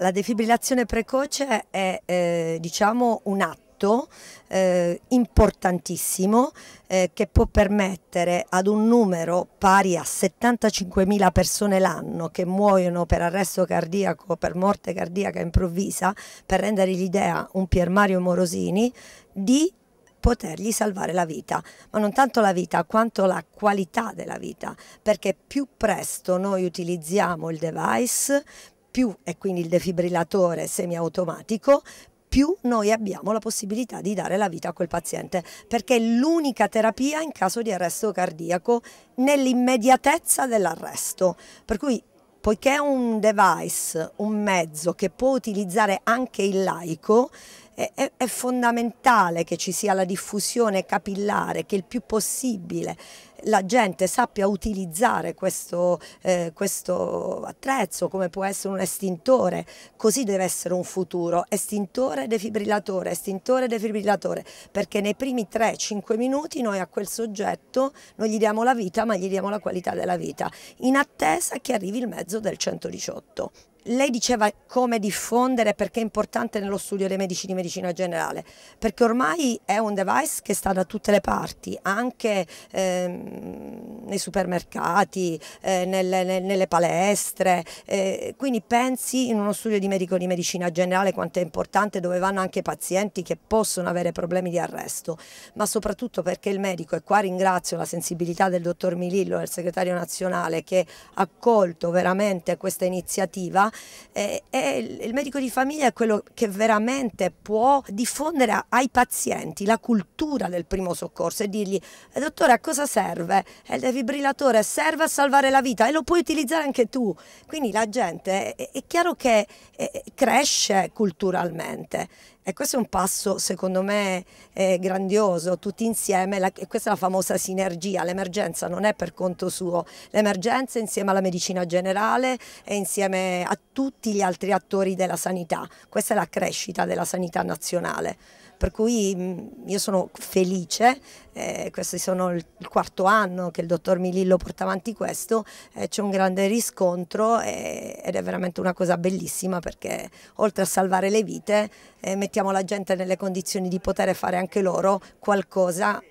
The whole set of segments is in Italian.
La defibrillazione precoce è eh, diciamo un atto eh, importantissimo eh, che può permettere ad un numero pari a 75.000 persone l'anno che muoiono per arresto cardiaco, per morte cardiaca improvvisa, per rendere l'idea un Pier Mario Morosini, di potergli salvare la vita, ma non tanto la vita quanto la qualità della vita, perché più presto noi utilizziamo il device, più è quindi il defibrillatore semiautomatico, più noi abbiamo la possibilità di dare la vita a quel paziente, perché è l'unica terapia in caso di arresto cardiaco nell'immediatezza dell'arresto. Per cui poiché è un device, un mezzo che può utilizzare anche il laico, è, è, è, fondamentale che ci sia la diffusione capillare, che il più possibile la gente sappia utilizzare questo, eh, questo attrezzo come può essere un estintore, così deve essere un futuro, estintore defibrillatore, estintore defibrillatore, perché nei primi 3-5 minuti noi a quel soggetto non gli diamo la vita ma gli diamo la qualità della vita, in attesa che arrivi il mezzo del 118 lei diceva come diffondere perché è importante nello studio dei medici di medicina generale, perché ormai è un device che sta da tutte le parti, anche ehm, nei supermercati, eh, nelle, nelle, palestre, eh, quindi pensi in uno studio di medico di medicina generale quanto è importante dove vanno anche i pazienti che possono avere problemi di arresto, ma soprattutto perché il medico, e qua ringrazio la sensibilità del dottor Milillo, del segretario nazionale, che ha accolto veramente questa iniziativa, famiglia eh, e, il medico di famiglia è quello che veramente può diffondere ai pazienti la cultura del primo soccorso e dirgli dottore a cosa serve? Il defibrillatore serve a salvare la vita e lo puoi utilizzare anche tu. Quindi la gente è, è chiaro che eh, cresce culturalmente e questo è un passo, secondo me, eh, grandioso, tutti insieme, la, e questa è la famosa sinergia, l'emergenza non è per conto suo, l'emergenza insieme alla medicina generale e insieme a tutti gli altri attori della sanità, questa è la crescita della sanità nazionale. Per cui mh, mm, io sono felice, eh, questo sono il, il quarto anno che il dottor Milillo porta avanti questo, eh, c'è un grande riscontro eh, ed è veramente una cosa bellissima perché oltre a salvare le vite eh, mettiamo mettiamo la gente nelle condizioni di poter fare anche loro qualcosa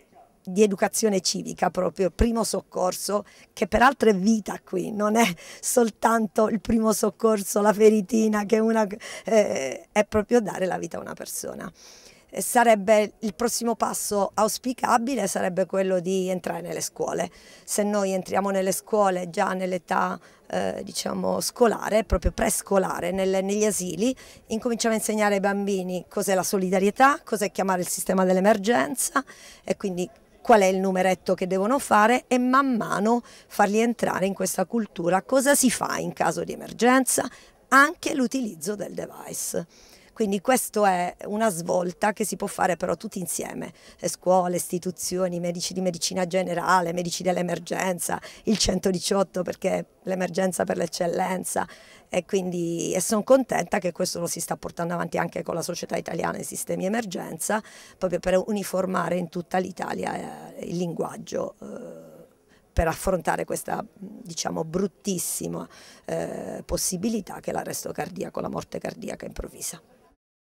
di educazione civica proprio, primo soccorso, che peraltro è vita qui, non è soltanto il primo soccorso, la feritina, che una, eh, è proprio dare la vita a una persona sarebbe il prossimo passo auspicabile sarebbe quello di entrare nelle scuole. Se noi entriamo nelle scuole già nell'età eh, diciamo scolare, proprio prescolare, negli asili, incominciamo a insegnare ai bambini cos'è la solidarietà, cos'è chiamare il sistema dell'emergenza e quindi qual è il numeretto che devono fare e man mano farli entrare in questa cultura, cosa si fa in caso di emergenza, anche l'utilizzo del device. Quindi questa è una svolta che si può fare però tutti insieme, eh, scuole, istituzioni, medici di medicina generale, medici dell'emergenza, il 118 perché l'emergenza per l'eccellenza e quindi e sono contenta che questo lo si sta portando avanti anche con la società italiana dei sistemi emergenza proprio per uniformare in tutta l'Italia eh, il linguaggio eh, per affrontare questa diciamo bruttissima eh, possibilità che è l'arresto cardiaco, la morte cardiaca improvvisa.